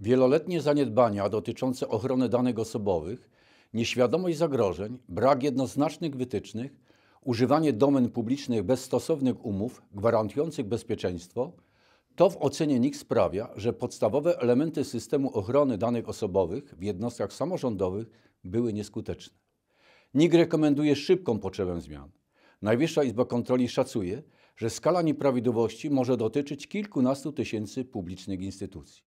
Wieloletnie zaniedbania dotyczące ochrony danych osobowych, nieświadomość zagrożeń, brak jednoznacznych wytycznych, używanie domen publicznych bez stosownych umów gwarantujących bezpieczeństwo to w ocenie NIK sprawia, że podstawowe elementy systemu ochrony danych osobowych w jednostkach samorządowych były nieskuteczne. NIK rekomenduje szybką potrzebę zmian. Najwyższa Izba Kontroli szacuje, że skala nieprawidłowości może dotyczyć kilkunastu tysięcy publicznych instytucji.